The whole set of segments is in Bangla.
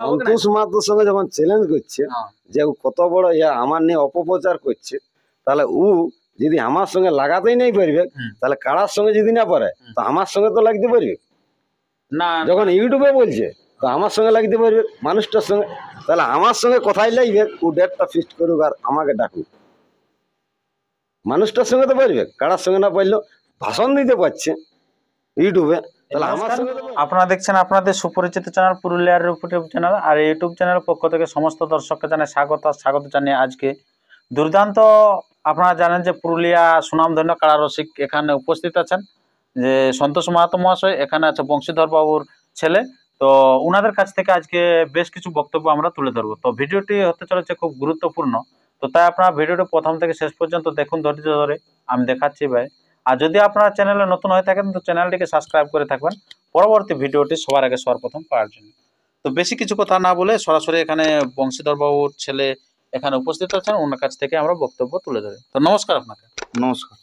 সন্তোষ মাহাতোর সঙ্গে যখন চ্যালেঞ্জ করছে হ্যাঁ। যে ও কত বড় ইয়া আমার নিয়ে অপপ্রচার করছে তাহলে ও যদি আমার সঙ্গে লাগাতেই নাই পারবে তাহলে কারার সঙ্গে যদি না পারে তো আমার সঙ্গে তো লাগতে পারবে না যখন ইউটিউবে বলছে তো আমার সঙ্গে লাগতে পারবে মানুষটার সঙ্গে তাহলে আমার সঙ্গে কথাই লাগবে ও ডেটটা ফিক্সড করুক আর আমাকে ডাকুক মানুষটার সঙ্গে তো পারবে কারার সঙ্গে না পারলেও ভাষণ দিতে পারছে ইউটিউবে আপনারা দেখছেন আপনাদের সুপরিচিত চ্যানেল পুরুলিয়ার ইউটিউব চ্যানেল আর ইউটিউব চ্যানেল পক্ষ থেকে সমস্ত দর্শককে জানাই স্বাগত স্বাগত জানিয়ে আজকে দুর্দান্ত আপনারা জানেন যে পুরুলিয়া সুনামধন্য কারা রসিক এখানে উপস্থিত আছেন যে সন্তোষ মাহাতো মহাশয় এখানে আছে বংশীধর বাবুর ছেলে তো ওনাদের কাছ থেকে আজকে বেশ কিছু বক্তব্য আমরা তুলে ধরবো তো ভিডিওটি হতে চলেছে খুব গুরুত্বপূর্ণ তো তাই আপনারা ভিডিওটি প্রথম থেকে শেষ পর্যন্ত দেখুন ধৈর্য ধরে আমি দেখাচ্ছি ভাই আর যদি আপনারা চ্যানেলে নতুন হয়ে থাকেন তো চ্যানেলটিকে সাবস্ক্রাইব করে থাকবেন পরবর্তী ভিডিওটি সবার আগে প্রথম পাওয়ার জন্য তো বেশি কিছু কথা না বলে সরাসরি এখানে বংশীধরবাবুর ছেলে এখানে উপস্থিত আছেন ওনার কাছ থেকে আমরা বক্তব্য তুলে ধরি তো নমস্কার আপনাকে নমস্কার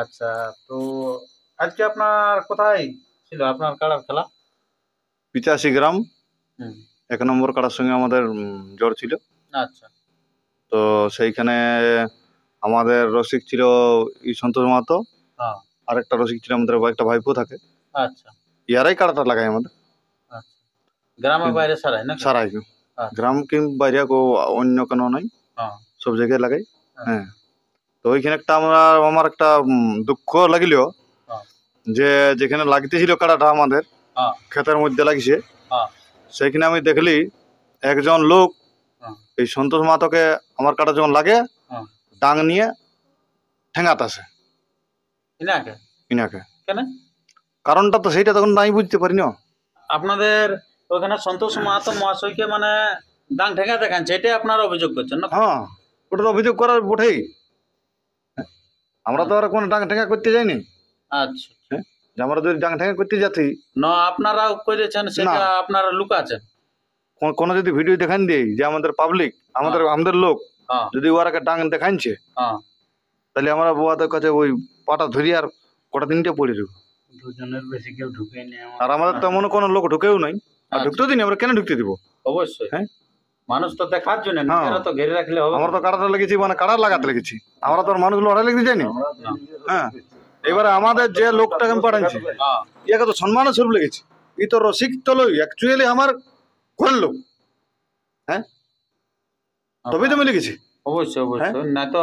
আচ্ছা তো আজকে আপনার কোথায় ছিল আপনার কাড়ার খেলা পিচাশি গ্রাম এক নম্বর কাড়ার সঙ্গে আমাদের জ্বর ছিল আচ্ছা তো সেইখানে আমাদের রসিক ছিল ই সন্তোষ মাহাতো হ্যাঁ। আর একটা রসিক ছিল আমাদের একটা ভাইপো থাকে আচ্ছা ইয়ারাই কাটাটা লাগায় আমাদের আচ্ছা। গ্রামের বাইরে সারাই না সারাই আচ্ছা। গ্রাম কি বাইরে অন্য কোনো নাই হ্যাঁ। সব জায়গায় লাগাই আচ্ছা। হ্যাঁ তো ওইখানে একটা আমরা আমার একটা দুঃখ লাগিলেও হ্যাঁ। যে যেখানে লাগতেছিল কাটাটা আমাদের ক্ষেতের মধ্যে লাগিছে সেখানে আমি দেখলি একজন লোক এই সন্তোষ মাতকে আমার কাটা যখন লাগে ডাং নিয়ে ঠেঙাত আসে কারণটা তো সেইটা তখন নাই বুঝতে পারিনি আপনাদের ওখানে সন্তোষ মাহাতো মহাশয়কে মানে দান ঠেঙ্গা দেখান সেটাই আপনারা অভিযোগ করছেন না হ্যাঁ ওটা অভিযোগ করার বটেই আমরা তো আর কোনো ডাং ঠেঙ্গা করতে যাইনি আচ্ছা হ্যাঁ, যে আমরা যদি ডাং ঠেঙ্গা করতে যাচ্ছি না আপনারা করেছেন সেটা আপনারা লুকাছেন কোনো যদি ভিডিও দেখান দিই যে আমাদের পাবলিক আমাদের হ্যাঁ। আমাদের লোক হ্যাঁ। যদি ওরা ডাং দেখানছে হ্যাঁ তাহলে আমরা বোয়াদের কাছে ওই পাটা ধরি আর কটা দিনটা পড়ে রইব আর আমাদের তো মনে কোনো লোক ঢুকেও নাই আর আচ্ছা। ঢুকতেও দিন আমরা কেন ঢুকতে দিব অবশ্যই হ্যাঁ মানুষ তো দেখার হ্যাঁ। আমরা তো মানে লাগাতে আমরা তো হ্যাঁ এবারে আমাদের যে লোকটাকে আমি হ্যাঁ। ইয়াকে তো স্বরূপ ই রসিক তো অ্যাকচুয়ালি আমার লোক হ্যাঁ আচ্ছা। তবেই তো আমি লিখেছি অবশ্যই হ্যাঁ? তো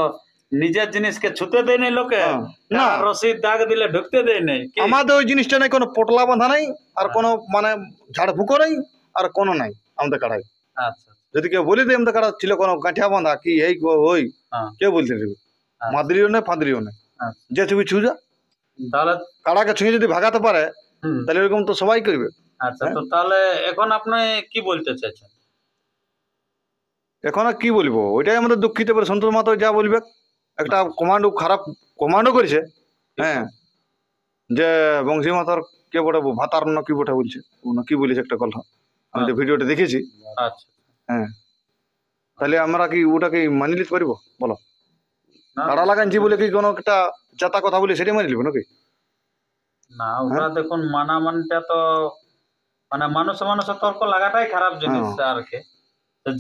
নিজের জিনিসকে ছুতে দেয় নাই লোকে হ্যাঁ। না রসিদ দাগ দিলে ঢুকতে দেয় নাই আমাদের ওই জিনিসটা নাই কোনো পটলা বাঁধা নাই আর হ্যাঁ। কোনো মানে ঝাড়ফুঁকো নাই আর কোনো নাই আমাদের কাড়াই আচ্ছা, আচ্ছা। যদি কেউ বলি দেয় আমাদের কাড়া ছিল কোনো গাঁঠিয়া বাঁধা কি এই ওই হ্যাঁ। কে বলতে দেবে আচ্ছা। মাদরিও নেই ফাঁদরিও নেই আচ্ছা। যে তুমি ছুঁজা তাহলে কাড়াকে ছুঁয়ে যদি ভাগাতে পারে তাহলে এরকম তো সবাই করবে আচ্ছা তো তাহলে এখন আপনি কি বলতে চাইছেন এখন আর কি বলবো ওইটাই আমাদের দুঃখিত সন্তোষ মাতা যা বলবে একটা কমান্ড খারাপ কমান্ড করেছে হ্যাঁ যে বংশী মাতার কে বটে ভাতার না কি বটে বলছে কি বলেছে একটা কথা আমি তো আচ্ছা। ভিডিওটা দেখেছি আচ্ছা হ্যাঁ তাহলে আমরা কি ওটাকে মানি নিতে পারবো বলো তারা লাগাইছি বলে কি কোনো একটা চাতা কথা বলে সেটাই মানি নিব নাকি না ওরা হ্যাঁ। দেখুন মানামানিটা তো মানে মানুষ মানুষ তর্ক লাগাটাই খারাপ জিনিস হ্যাঁ। আর কি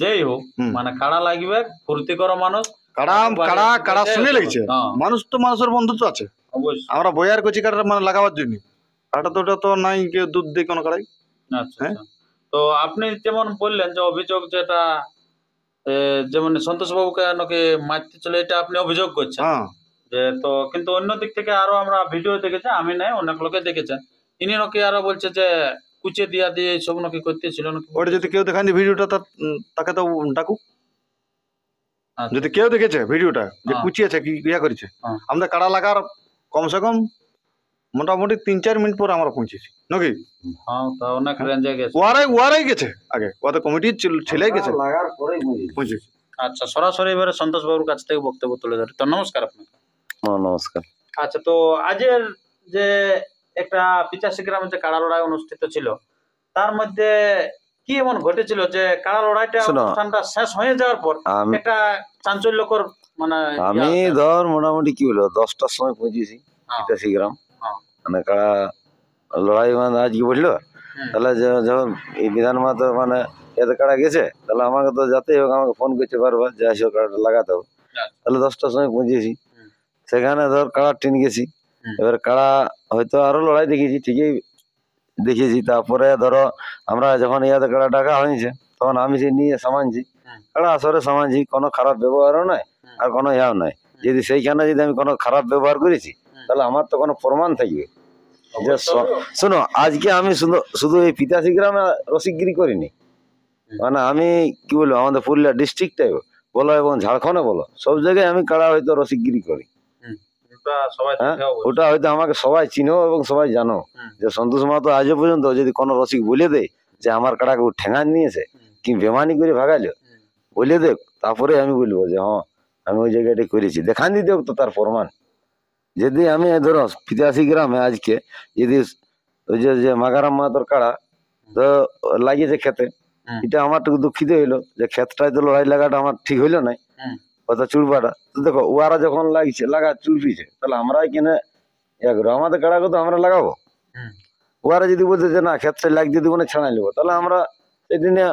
যেই হোক মানে কাড়া লাগবে ফুর্তি করো মানুষ হ্যাঁ। মানুষ তো মানুষের বন্ধুত্ব আছে আমরা বয়ার করছি কাড়াটা মানে লাগাবার জন্য কাটা তো ওটা তো নাই কেউ দুধ দিয়ে কোনো কাড়াই আচ্ছা, হ্যাঁ? আচ্ছা। তো আপনি যেমন বললেন যে অভিযোগ যেটা যেমন সন্তোষ বাবু কেন মারতে চলে এটা আপনি অভিযোগ করছেন হ্যাঁ যে তো কিন্তু অন্য দিক থেকে আরো আমরা ভিডিও দেখেছি আমি নাই অনেক লোকে দেখেছেন ইনি নাকি আরো বলছে যে কুচে দিয়া দিয়ে সব নাকি করতেছিল নাকি ওটা যদি কেউ দেখানি ভিডিওটা তাকে তো ডাকুক আচ্ছা। যদি কেউ দেখেছে ভিডিওটা যে হ্যাঁ। কুচিয়েছে কি ইয়া করেছে হ্যাঁ। আমাদের কাড়া লাগার কমসে কম মোটামুটি তিন চার মিনিট পর আমরা পৌঁছেছি নাকি হ্যাঁ, ওয়ারাই ওয়ারাই গেছে আগে ওদের কমিটির ছেলে গেছে লাগার পরে পৌঁছেছি আচ্ছা সরাসরি এবারে সন্তোষ বাবুর কাছ থেকে বক্তব্য তুলে ধরে তো নমস্কার আপনাকে নমস্কার আচ্ছা তো আজের যে একটা পিচাশি গ্রামের যে কাড়া লড়াই অনুষ্ঠিত ছিল তার মধ্যে কি এমন ঘটেছিল যে কারা লড়াইটা অনুষ্ঠানটা শেষ হয়ে যাওয়ার পর চাঞ্চল্য চাঞ্চল্যকর মানে আমি ধর মোটামুটি কি হলো দশটার সময় পৌঁছেছি তিতাশি হ্যাঁ। গ্রাম হ্যাঁ। মানে কারা লড়াই মানে আজকে বুঝলো তাহলে যখন এই বিধান তো মানে এতে কারা গেছে তাহলে আমাকে তো যাতেই হোক আমাকে ফোন করতে বারবার যে আসো কারাটা লাগাতে হবে আচ্ছা। তাহলে দশটার সময় পৌঁছেছি সেখানে ধর কাড়া টিন গেছি এবার কাড়া হয়তো আরো লড়াই দেখেছি ঠিকই দেখেছি তারপরে ধরো আমরা যখন ইয়াতে কাড়া ডাকা হয়েছে তখন আমি সে নিয়ে সামানছি কাড়া আসরে সামানছি কোনো খারাপ ব্যবহারও নাই আর কোনো ইয়াও নাই যদি সেইখানে যদি আমি কোনো খারাপ ব্যবহার করেছি তাহলে আমার তো কোনো প্রমাণ থাকবে যে শোনো আজকে আমি শুধু শুধু এই পিতাশি গ্রামে রসিকগিরি করিনি মানে আমি কি বলবো আমাদের পুরুলিয়া ডিস্ট্রিক্টটাই বলো এবং ঝাড়খণ্ডে বলো সব জায়গায় আমি কাড়া হয়তো রসিকগিরি করি হ্যাঁ? ওটা হয়তো আমাকে সবাই চিনো এবং সবাই জানো যে সন্তোষ মাহাতো আজ পর্যন্ত যদি কোন রসিক বলে দেয় যে আমার কাটাকে ও ঠেঙা নিয়েছে কি বেমানি করে ভাগাইলো বলে দেখ তারপরে আমি বলবো যে হ্যাঁ আমি ওই জায়গাটা করেছি দেখান দিতে তো তার প্রমাণ যদি আমি ধরো ফিতাশি গ্রামে আজকে যদি ওই যে যে মাগারাম মাহাতোর কাড়া তো লাগিয়েছে খেতে এটা আমার টুকু দুঃখিত হইলো যে ক্ষেতটায় তো লড়াই লাগাটা আমার ঠিক হইলো নাই অর্থাৎ চুরপাটা তো দেখো ওরা যখন লাগছে লাগা চুরপিছে তাহলে আমরা কিনে ইয়া করবো আমাদের কাড়াকে তো আমরা লাগাবো ওরা যদি বলতে যে না ক্ষেত্রে দিয়ে দিব না ছাড়াই নেবো তাহলে আমরা সেটি নিয়ে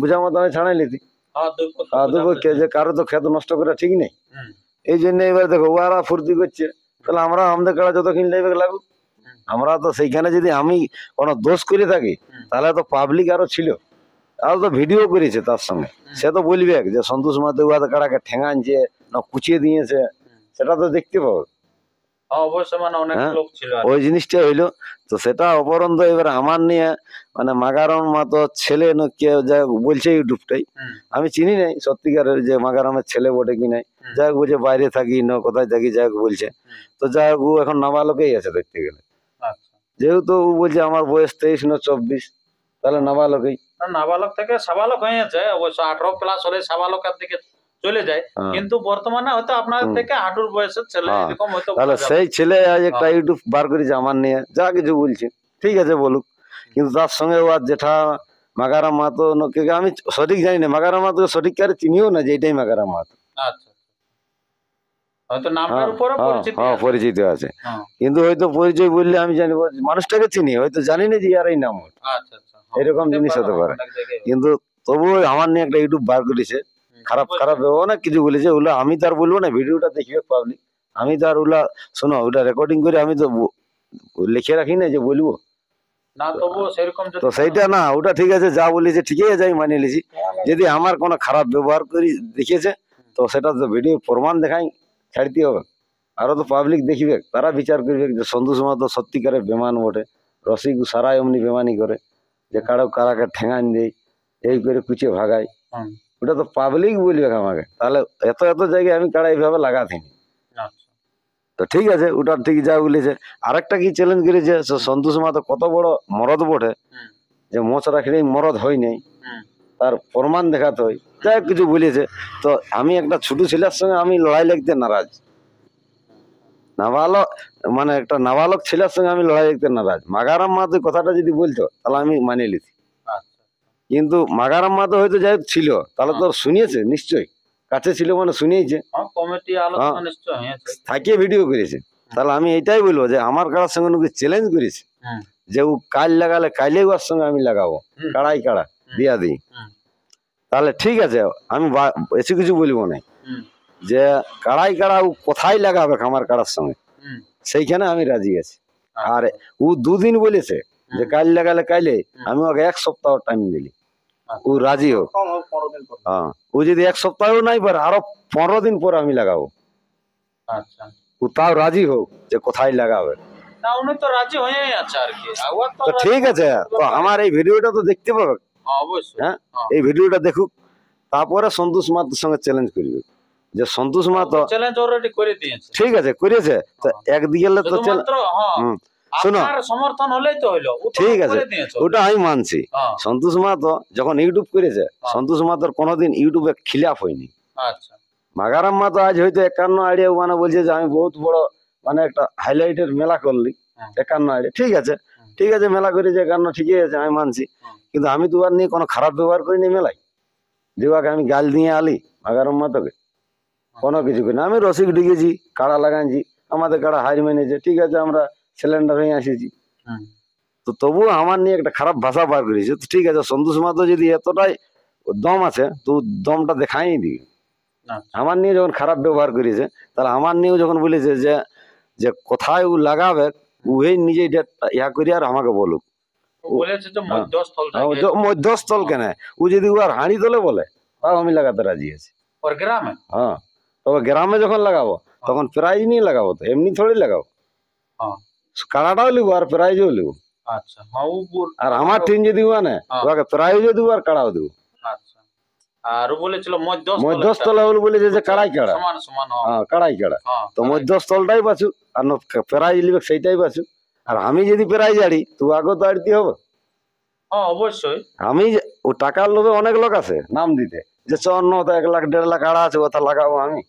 বোঝা মতো আমি ছাড়াই নিতি যে কারো তো ক্ষেত নষ্ট করা ঠিক নেই এই জন্য এবার দেখো ওরা ফুর্তি করছে তাহলে আমরা আমাদের কাড়া যতক্ষণ লাগবে লাগুক আমরা তো সেইখানে যদি আমি কোনো দোষ করে থাকি তাহলে তো পাবলিক আরো ছিল আর তো ভিডিও করেছে তার সঙ্গে সে তো বলবে যে সন্তোষ মাতে উহাতে কাড়াকে ঠেঙানছে না কুচিয়ে দিয়েছে সেটা তো দেখতে পাবো হ্যাঁ, মানে হ্যাঁ, ওই জিনিসটা হইলো তো সেটা অপরন্ত এবার আমার নিয়ে মানে মাগারম মাতো ছেলে কে যা বলছে ইউটিউবটাই আমি চিনি নাই সত্যিকারের যে মাগারমের ছেলে বটে কি নাই যাই হোক বাইরে থাকি ন কোথায় থাকি যাই বলছে তো যাই হোক এখন নাবালকেই আছে দেখতে গেলে আচ্ছা। যেহেতু ও বলছে আমার বয়স তেইশ ন চব্বিশ তাহলে নাবালকেই নাবালক থেকে সাবালক হয়ে যাচ্ছে অবশ্য আঠারো প্লাস হলে সাবালকের দিকে চলে যায় হ্যাঁ। কিন্তু বর্তমানে হয়তো আপনার থেকে হাঁটুর বয়সের ছেলে হ্যাঁ। এরকম হয়তো সেই ছেলে একটা ইউটিউব হ্যাঁ। বার করি আমার নিয়ে যা কিছু বলছে ঠিক আছে বলুক কিন্তু তার সঙ্গে ওর জেঠা মাগারা মাতো আমি সঠিক জানি না মাগারা মাতো সঠিক কারে চিনিও না যে এটাই মাগারা মাতো আচ্ছা, আচ্ছা। পরিচিত আছে কিন্তু হয়তো পরিচয় বললে আমি জানি মানুষটাকে চিনি হয়তো জানি না যে আর এই নাম আচ্ছা আচ্ছা হ্যাঁ, এরকম জিনিস হতে পারে কিন্তু তবু আমার নিয়ে একটা ইউটিউব বার করেছে খারাপ খারাপ অনেক কিছু বলেছে ওগুলো আমি তো আর বলবো না ভিডিওটা দেখবে পাবলিক আমি তো আর ওগুলা শোনো ওটা রেকর্ডিং করে আমি তো লিখে রাখি না যে বলবো তো সেইটা না ওটা ঠিক আছে যা বলেছে ঠিকই আছে আমি মানিয়ে নিয়েছি যদি আমার কোনো খারাপ ব্যবহার করি দেখিয়েছে তো সেটা তো ভিডিও প্রমাণ দেখাই ছাড়তে হবে আরও তো পাবলিক দেখিবে তারা বিচার করবে যে সন্তোষ তো সত্যিকারের বেমান বটে রসিক সারা এমনি বেমানি করে যে কারো কারাকে ঠেঙান দেই এই করে কুচে ভাগাই ওটা তো পাবলিক বলবে আমাকে তাহলে এত এত জায়গায় আমি কারা এইভাবে লাগাতেনি আচ্ছা। তো ঠিক আছে ওটা ঠিক যা বলেছে আরেকটা কি চ্যালেঞ্জ করেছে সন্তোষ মা তো কত বড় মরদ বটে যে মোচ রাখলেই মরদ হয় নাই তার প্রমাণ দেখাতে হয় যাই কিছু বলেছে তো আমি একটা ছোট ছেলের সঙ্গে আমি লড়াই লাগতে নারাজ নাবালক মানে একটা নাবালক ছেলের সঙ্গে আমি লড়াই দেখতে নারাজ মাগারাম মা তুই কথাটা যদি বলতো তাহলে আমি মানিয়ে নিছি কিন্তু মাগারাম মা তো হয়তো যাই ছিল তাহলে তো হ্যাঁ। শুনিয়েছে নিশ্চয়ই কাছে ছিল মানে শুনিয়েছে হ্যাঁ, হ্যাঁ, থাকিয়ে ভিডিও করেছে তাহলে আমি এটাই বলবো যে আমার কারোর সঙ্গে নাকি চ্যালেঞ্জ করেছে যে ও কাল লাগালে কাইলে ওর সঙ্গে আমি লাগাবো কাড়াই কাড়া দিয়া দিই তাহলে ঠিক আছে আমি বেশি কিছু বলবো না যে কাড়াই কাড়া ও কোথায় লাগাবে খামার কাড়ার সঙ্গে সেইখানে আমি রাজি আছি আচ্ছা। আর ও দুদিন বলেছে যে কাল লাগালে কাইলে আমি ওকে এক সপ্তাহ টাইম দিলি আচ্ছা। ও রাজি হোক হ্যাঁ ও যদি এক সপ্তাহও নাই পারে আরো পনেরো দিন পর আমি লাগাবো আচ্ছা। ও তাও রাজি হোক যে কোথায় লাগাবে ঠিক আছে তো আমার এই ভিডিওটা তো দেখতে পাবে হ্যাঁ? হ্যাঁ এই ভিডিওটা দেখুক তারপরে সন্তোষ মাতার সঙ্গে চ্যালেঞ্জ করবে যে সন্তোষ মা তো ঠিক আছে করেছে হ্যাঁ। তো একদিকে হ্যাঁ। তো শোনো ঠিক আছে ওটা আমি মানছি হ্যাঁ। যখন ইউটিউব করেছে সন্তোষ কোনোদিন ইউটিউবে খিলাফ হয়নি আচ্ছা। আজ হয়তো একান্ন আইডিয়া মানে বলছে যে আমি বহুত বড় মানে একটা হাইলাইটের মেলা করলি একান্ন আইডিয়া ঠিক আছে ঠিক আছে মেলা করেছে একান্ন ঠিকই আছে আমি মানছি কিন্তু আমি তো আর নিয়ে কোনো খারাপ ব্যবহার করিনি মেলায় দিবাকে আমি গাল দিয়ে আলি মাগারাম্মা তোকে কোনো কিছু করি না আমি রসিক ডিগেছি কাড়া লাগাইছি আমাদের কাড়া হার মেনেছে ঠিক আছে আমরা সিলিন্ডার হয়ে আসেছি তো তবু আমার নিয়ে একটা খারাপ ভাষা বার করেছে তো ঠিক আছে সন্তোষ মাতো যদি এতটাই দম আছে তো দমটা দেখাই দিবি আচ্ছা। আমার নিয়ে যখন খারাপ ব্যবহার করেছে তাহলে আমার নিয়েও যখন বলেছে যে যে কোথায় ও লাগাবে উহে নিজে ইয়া করি আর আমাকে বলুক মধ্যস্থল কেন ও যদি ও আর হাঁড়ি তোলে বলে তাও আমি লাগাতে রাজি আছি হ্যাঁ তবে গ্রামে যখন লাগাবো হ্যাঁ। তখন প্রাইজ নিয়ে লাগাবো তো এমনি থোড়ি লাগাবো হ্যাঁ। কাড়াটাও লিবো আর প্রাইজও লিবো আচ্ছা আর আমার টিম যদি মানে ওকে প্রাইজও দেবো আর কাড়াও দেবো আচ্ছা। আর বলেছে যে কাড়াই কাড়া হ্যাঁ, কাড়াই কাড়া তো মধ্যস্থলটাই আর প্রাইজ সেইটাই আর আমি যদি প্রাইজ আড়ি তো আগে তো আড়তে হবে অবশ্যই আমি ও টাকার লোভে অনেক লোক আছে নাম দিতে যে চন্ন এক লাখ দেড় লাখ আড়া আছে ওটা লাগাবো আমি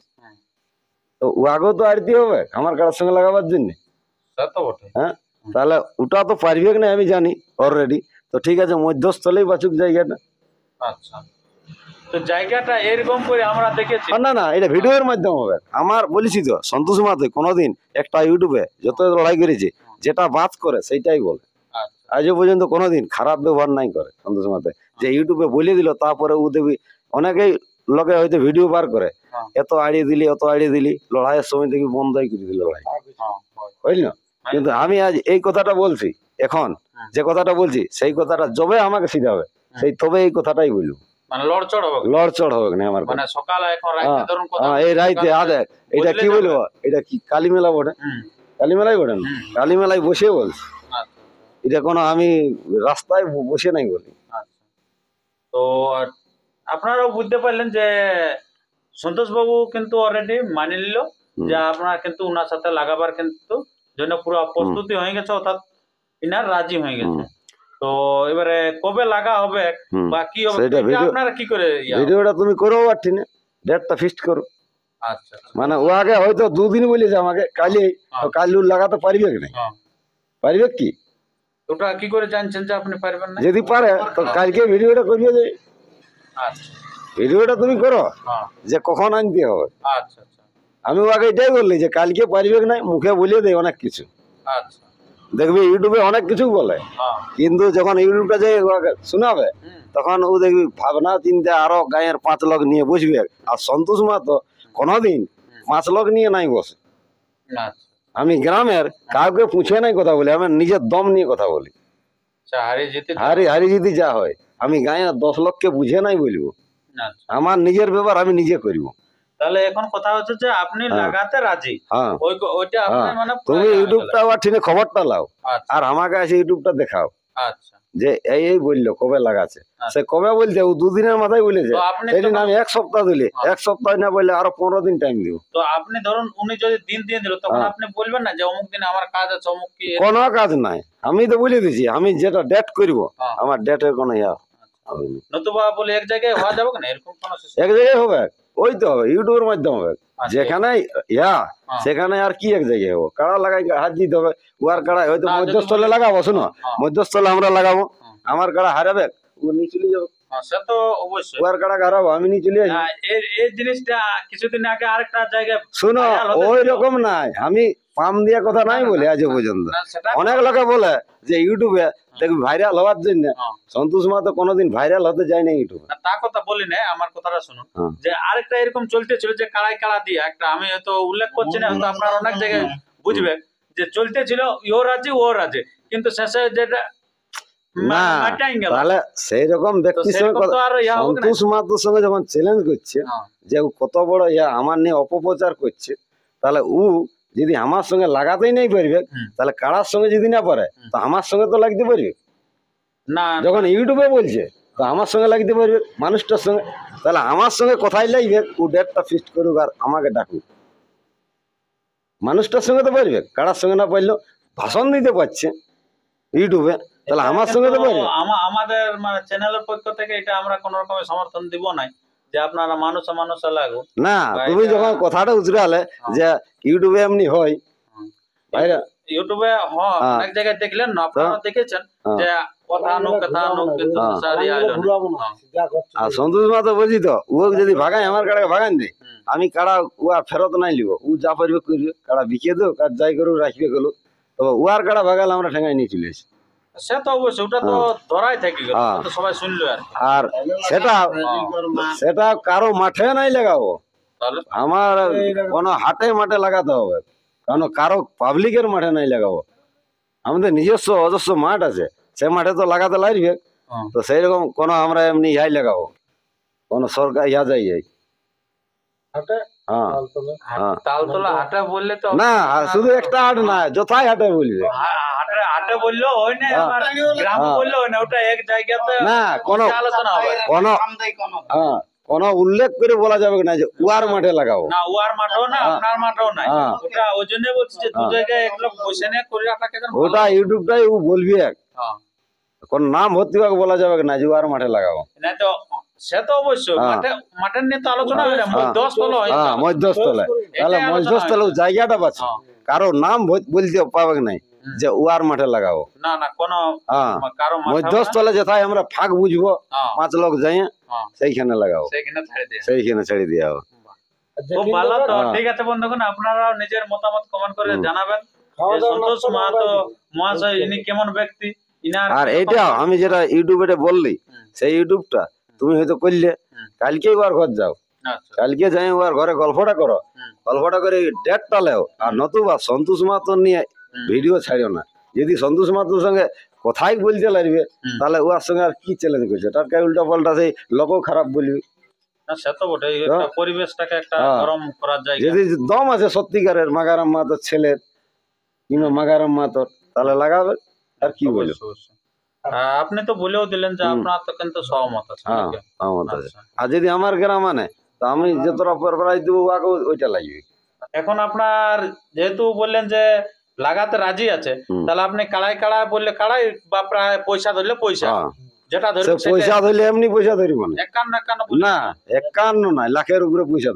তো ওয়াগো তো আরতি হবে আমার কাটার সঙ্গে লাগাবার জন্য হ্যাঁ তাহলে ওটা তো পারবে না আমি জানি অলরেডি তো ঠিক আছে মধ্যস্থলেই বাচুক জায়গাটা আচ্ছা জায়গাটা এরকম করে আমরা দেখেছি না না এটা ভিডিওর মাধ্যমে হবে আমার বলেছি তো সন্তোষ মাতে কোনোদিন একটা ইউটিউবে যত লড়াই করেছে যেটা বাদ করে সেটাই বল আচ্ছা। আজও পর্যন্ত কোনোদিন খারাপ ব্যবহার নাই করে সন্তোষ মাতে যে ইউটিউবে বলে দিল তারপরে ও দেবী অনেকেই লোকে হয়তো ভিডিও বার করে হ্যাঁ। এত আড়ি দিলি এত আড়ি দিলি লড়াইয়ের সময় থেকে বন্ধই করে দিল লড়াই হ্যাঁ, বুঝলি না হ্যাঁ। কিন্তু আমি আজ এই কথাটা বলছি এখন যে কথাটা বলছি সেই কথাটা যবে আমাকে হবে সেই তবে এই কথাটাই বলবো মানে লড়চড় হবে না আমার মানে এই এটা কি এটা কি কালীমেলা বটে কালীমেলাই বটে না কালীমেলায় বলছি আচ্ছা। এটা কোনো আমি রাস্তায় বসে নাই বলি আচ্ছা। তো আপনারাও বুঝতে পারলেন যে সন্তোষবাবু কিন্তু অলরেডি মানে নিল যে আপনারা কিন্তু ওনার সাথে লাগাবার কিন্তু জন্য পুরো প্রস্তুতি হয়ে গেছে অর্থাৎ ইনার রাজি হয়ে গেছে তো এবারে কবে লাগা হবে বা কি হবে আপনারা কি করে ভিডিওটা তুমি করো আর ঠিনে ডেটটা ফিক্সড করো আচ্ছা, আচ্ছা মানে ও আগে হয়তো দুদিন বলেছে আমাকে কালি আচ্ছা। কালি লাগাতে পারবে কি না হ্যাঁ। পারবে কি ওটা কি করে জানছেন যে আপনি পারবেন না যদি পারে তো কালকে ভিডিওটা করিয়ে দেয় আচ্ছা। ভিডিওটা তুমি করো হ্যাঁ। যে কখন আনতে হবে আচ্ছা, আচ্ছা। আমি এটাই বললি যে কালকে মুখে বলিয়ে দেয় অনেক কিছু দেখবি ইউটিউবে অনেক কিছু বলে হ্যাঁ। কিন্তু যখন ইউটিউবটা যে শোনাবে তখন ও দেখবি ভাবনা চিন্তা আরো গায়ের পাঁচ লোক নিয়ে বসবে আর সন্তোষ মা তো কোনোদিন পাঁচ লোক নিয়ে নাই বসে আমি গ্রামের কাউকে পুঁছে নাই কথা বলি আমি নিজের দম নিয়ে কথা বলি হারি হারি যদি যা হয় আমি গায়ে দশ লক্ষকে বুঝে নাই বলবো আমার নিজের ব্যাপার আমি নিজে করিব এখন কথা হচ্ছে যে আপনি হ্যাঁ। হ্যাঁ। হ্যাঁ। মানে খবরটা আচ্ছা। আর আমাকে ইউটিউবটা দেখাও আচ্ছা। কবে কবে বলছে দুদিনের মাথায় বলেছে আমি মানে- এক সপ্তাহ এক সপ্তাহ না বললে আরো পনেরো দিন টাইম তো আপনি ধরুন উনি যদি দিন দিয়ে তখন আপনি বলবেন না যে অমুক দিন আমার কাজ আছে কোনো কাজ নাই আমি তো বলে দিছি আমি যেটা ডেট করবো আমার ডেটের কোনো ইয়া নতুবা এক জায়গায় এক জায়গায় হবে ওই তো হবে ইউটিউবের মাধ্যমে হবে আচ্ছা। হ্যাঁ। সেখানে আর কি এক জায়গায় লাগাই হাত দিতে হবে মধ্যস্থলে লাগাবো শোনো হ্যাঁ। মধ্যস্থলে আমরা লাগাবো আমার কাড়া ও নিয়ে চলে হ্যাঁ, সে তো অবশ্যই আমি নিয়ে চলে এই জিনিসটা কিছুদিন আগে জায়গায় শোনো ওই রকম নাই আমি পাম দিয়ে কথা নাই বলে আজ পর্যন্ত অনেক লোকে বলে যে ইউটিউবে দেখ ভাইরাল হ্যাঁ। হওয়ার জন্য হ্যাঁ। সন্তোষ মা তো কোনোদিন ভাইরাল হতে যায় না ইউটিউব তা কথা বলি না আমার কথাটা শুনুন হ্যাঁ। যে আরেকটা এরকম চলতে ছিল যে কাড়াই কাড়া দিয়ে একটা আমি হয়তো উল্লেখ করছি না হয়তো আপনার অনেক জায়গায় বুঝবে যে চলতে ছিল ইও রাজি ও রাজি কিন্তু শেষে যেটা যখন চ্যালেঞ্জ করছে যে কত বড় ইয়া আমার নিয়ে অপপ্রচার করছে তাহলে ও যদি আমার সঙ্গে লাগাতেই নেই পারবে তাহলে কারার সঙ্গে যদি না পারে তো আমার সঙ্গে তো লাগতে পারবে না যখন ইউটিউবে বলছে তো আমার সঙ্গে লাগতে পারবে মানুষটার সঙ্গে তাহলে আমার সঙ্গে কথাই লাগবে ও ডেটটা ফিক্সড করুক আর আমাকে ডাকুক মানুষটার সঙ্গে তো পারবে কারার সঙ্গে না পারলেও ভাষণ দিতে পারছে ইউটিউবে তাহলে আমার সঙ্গে তো পারবে আমাদের মানে চ্যানেলের পক্ষ থেকে এটা আমরা কোনো রকমের সমর্থন দিব না সন্তোষ মা তো বুঝি তো ও যদি ভাগাই আমার কাড়া ভাগান দে আমি কারা ও ফেরত নাই লিব উ যা পারবে করবে কাড়া বিকিয়ে দেবো কার যাই করুক রাখবে গেলো তবে উহার কারা কাড়া ভাগালে আমরা ঠেঙায় নিয়ে চলে এসেছি সে তো অবশ্যই তো হ্যাঁ। হ্যাঁ। আর সেটা কারো মাঠে নাই লাগাবো আমার কোনো হাটে মাঠে লাগাতে হবে কারণ কারো পাবলিকের মাঠে নাই লাগাবো আমাদের নিজস্ব অজস্র মাঠ আছে সে মাঠে তো লাগাতে লাগবে হ্যাঁ। তো সেই রকম কোনো আমরা এমনি ইহাই লাগাবো কোনো সরকার ইহা যাই যাই হাটে হ্যাঁ। হ্যাঁ। হ্যাঁ, কোনো কোন উল্লেখ করে বলা যাবে না যে উয়ার মাঠে লাগাবো না উয়ার মাঠেও না আপনার মাঠেও না ওটা ওই জন্য বলছি ওটা ইউটিউবটাই ও বলবি এক কোন নাম হতে বলা যাবে না যে উয়ার মাঠে লাগাবো না তো হ্যাঁ। হ্যাঁ। হ্যাঁ, কারো নাম বলতে পাবে নাই যে উয়ার মাঠে লাগাবো মধ্যস্থলে যেথায় আমরা ফাঁক বুঝবো পাঁচ লোক যাই সেইখানে লাগাবো সেইখানে ছেড়ে দিয়ে হবে আপনারা নিজের মতামত করে জানাবেন কেমন ব্যক্তি আর আমি যেটা ইউটিউবে বললি সেই ইউটিউবটা তুমি হয়তো করলে কালকেই ওর ঘর যাও আচ্ছা। কালকে যাই ওর ঘরে গল্পটা করো গল্পটা করে ডেটটা লেও আর নতুবা সন্তোষ মাতর নিয়ে ভিডিও ছাড়ো না যদি সন্তোষ মাতোর সঙ্গে কথাই বলতে লাগবে তাহলে ওর সঙ্গে আর কি চ্যালেঞ্জ করছে তার কে উল্টা পাল্টা সেই লোকও খারাপ বলবি হ্যাঁ। যদি দম আছে সত্যিকারের মাগারাম মাতর ছেলের কিংবা মাগারাম মাতর তাহলে লাগাবে আর কি বলবো আপনি তো বলেও দিলেন যে আপনার তো কিন্তু সহমত আছে হ্যাঁ, আচ্ছা। আর যদি আমার গ্রাম মানে আমি হ্যাঁ। আগে ওইটা লাগবে এখন আপনার যেহেতু বললেন যে লাগাতে রাজি আছে তাহলে আপনি কাড়াই কাড়াই বললে কাড়াই বা প্রায় পয়সা ধরলে পয়সা হ্যাঁ। যেটা পয়সা ধরলে এমনি পয়সা না না একান্ন লাখের উপরে পয়সা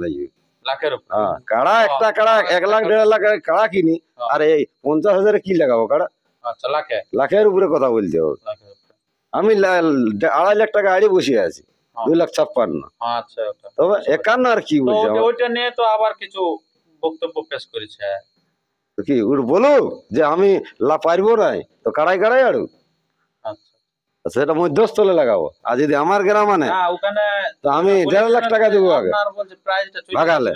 একটা কাড়া এক লাখ দেড় লাখ কিনি আর এই পঞ্চাশ হাজার কি লাগাবো কাড়া আচ্ছা, লাখের উপরে কথা বলতে হবে আমি আড়াই লাখ টাকা আড়ি বসে আছি হ্যাঁ। দুই লাখ ছাপ্পান্ন আচ্ছা, আচ্ছা। তবে একান্ন আর কি ওইটা নিয়ে তো আবার কিছু বক্তব্য পেশ করেছে কি ওটা বলো যে আমি লা পারবো নাই তো কাড়াই কাড়াই আড়ু সেটা মধ্যস্থলে লাগাবো আর যদি আমার গ্রাম মানে আমি হ্যাঁ। হ্যাঁ। দেড় লাখ টাকা দেবো আগে ভাগালে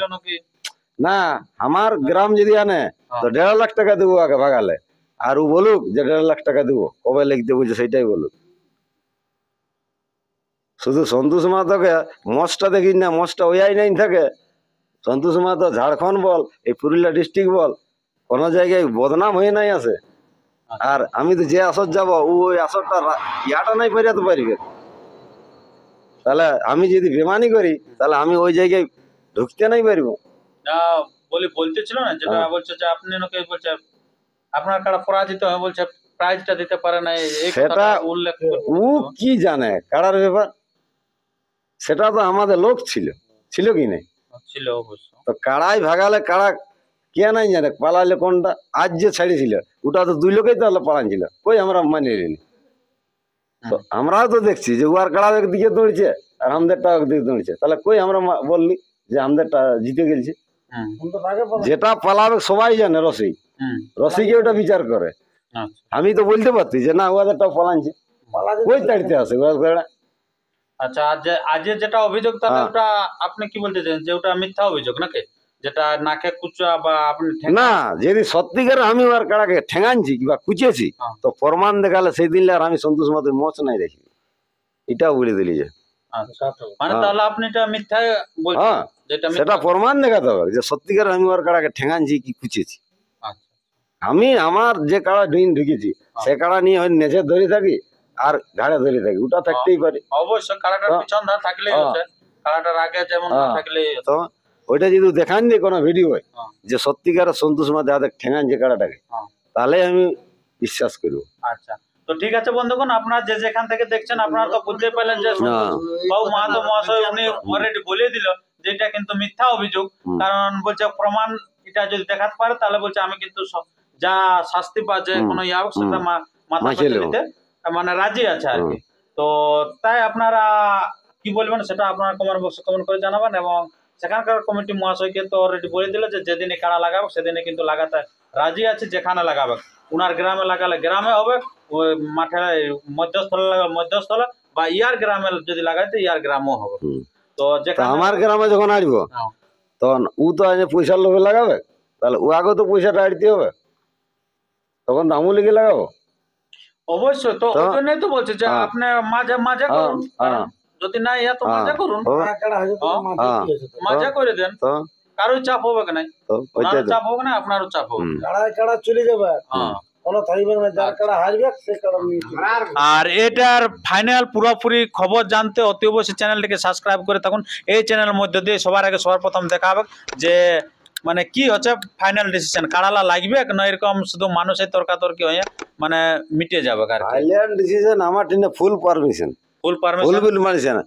না আমার গ্রাম যদি আনে তো দেড় লাখ টাকা দেবো আগে ভাগালে আরো বলুক যে লাখ টাকা দেবো কবে লিখতে বলছে সেটাই বলুক শুধু সন্তোষ মাহাতোকে মসটা দেখি না মসটা ওই নাই থাকে সন্তোষ মাহাতো ঝাড়খণ্ড বল এই পুরুলিয়া ডিস্ট্রিক্ট বল কোন জায়গায় বদনাম হয়ে নাই আছে আর আমি তো যে আসর যাব ওই আসরটা ইয়াটা নাই পেরিয়াতে পারিবে তাহলে আমি যদি বেমানি করি তাহলে আমি ওই জায়গায় ঢুকতে নাই পারিব বলতেছিল না যেটা হ্যাঁ। বলছে যে আপনি আপনার কারা পরাজিত হয় বলছে প্রাইজটা দিতে পারে না সেটা উল্লেখ ও কি জানে কারার ব্যাপার সেটা তো আমাদের লোক ছিল ছিল কি নাই ছিল অবশ্য তো কাড়াই ভাগালে কাড়া কে নাই জানে পালালে কোনটা আজ যে ছাড়িয়েছিল ওটা তো দুই লোকেই তাহলে ছিল কই আমরা মানিয়ে নি তো হ্যাঁ। আমরাও তো দেখছি যে উয়ার কাড়া একদিকে দৌড়ছে আর আমাদেরটা একদিকে দৌড়ছে তাহলে কই আমরা বললি যে আমাদেরটা জিতে গেলছে হ্যাঁ। যেটা পালাবে সবাই জানে রসই রসিকে ওটা বিচার করে আচ্ছা। আমি তো বলতে পারছি যে না ওদেরটা ফলানছে ওই তাড়িতে আছে আচ্ছা আজ আজে যেটা অভিযোগ তাহলে হ্যাঁ। ওটা আপনি কি বলতে চান যে ওটা মিথ্যা অভিযোগ নাকি যেটা নাকে কুচা বা আপনি না যদি সত্যিকার আমি ওর কাড়াকে ঠেঙানছি বা কুচেছি হ্যাঁ। তো প্রমাণ দেখালে সেই দিন আর আমি সন্তোষ মতে মচ নাই দেখি এটাও বলে দিলি যে আচ্ছা। মানে হ্যাঁ। তাহলে আপনি এটা মিথ্যা বলছেন সেটা প্রমাণ দেখাতে হবে যে সত্যিকার আমি ওর কাড়াকে ঠেঙানছি কি কুচেছি আমি আমার যে কাড়া ডিম ঢুকেছি হ্যাঁ। সে কাড়া নিয়ে হয় নেচে ধরে থাকি আর ঘাড়ে ধরে থাকি ওটা থাকতেই হ্যাঁ। পারে অবশ্য কাড়াটা হ্যাঁ। পিছন না থাকলেই হচ্ছে আগে যেমন না থাকলেই তো ওইটা যদি দেখান দিয়ে কোনো ভিডিও হয় যে সত্যিকার সন্তোষ মা হাতে ঠেঙান যে কাড়াটাকে তাহলে আমি বিশ্বাস করবো আচ্ছা তো ঠিক আছে বন্ধুগণ আপনারা যে যেখান থেকে দেখছেন আপনারা তো বুঝতে পারলেন যে বাবু মাহাতো মহাশয় উনি অলরেডি বলে দিল যে এটা কিন্তু মিথ্যা অভিযোগ কারণ বলছে প্রমাণ এটা যদি দেখাতে পারে তাহলে বলছে আমি কিন্তু যা শাস্তি পাচ্ছে কোনো ইয়া হোক সেটা মাথা পেতে নিতে মানে রাজি আছে আর কি তো তাই আপনারা কি বলবেন সেটা আপনারা কমেন্ট বক্সে কমেন্ট করে জানাবেন এবং সেখানকার কমিটি মহাশয়কে তো অলরেডি বলে দিল যে যেদিনে কাড়া লাগাবে সেদিনে কিন্তু লাগাতে রাজি আছে যেখানে লাগাবে উনার গ্রামে লাগালে গ্রামে হবে মাঠে মধ্যস্থলে লাগাবে মধ্যস্থলে বা ইয়ার গ্রামে যদি লাগাই তো ইয়ার গ্রামও হবে তো যেখানে আমার গ্রামে যখন আসবো হ্যাঁ। তখন উ তো পয়সার লোভে লাগাবে তাহলে ও আগে তো পয়সাটা আড়তে হবে তখন দামও লিখে লাগাবো অবশ্যই তো ওই জন্যই তো বলছে যে হ্যাঁ। আপনি মাঝে মাঝে হ্যাঁ, করুন হ্যাঁ। যদি না ইয়া তো মাঝে করুন মাঝে করে দেন কারো চাপ হবে চাপ হবে না আপনারও চাপ হবে কাড়া আচ্ছা। চলে যাবে আর এটার ফাইনাল পুরোপুরি খবর জানতে অতি অবশ্যই চ্যানেলটিকে সাবস্ক্রাইব করে থাকুন এই চ্যানেলের মধ্যে দিয়ে সবার আগে সবার প্রথম দেখা হবে যে মানে কি হচ্ছে ফাইনাল ডিসিশন কারালা লাগবে না এরকম শুধু মানুষের তর্কাতর্কি হয়ে মানে মিটে যাবে আর ফাইনাল ডিসিশন আমার টিনে ফুল পারমিশন ফুল পারমিশন ফুল বিল মানিছে না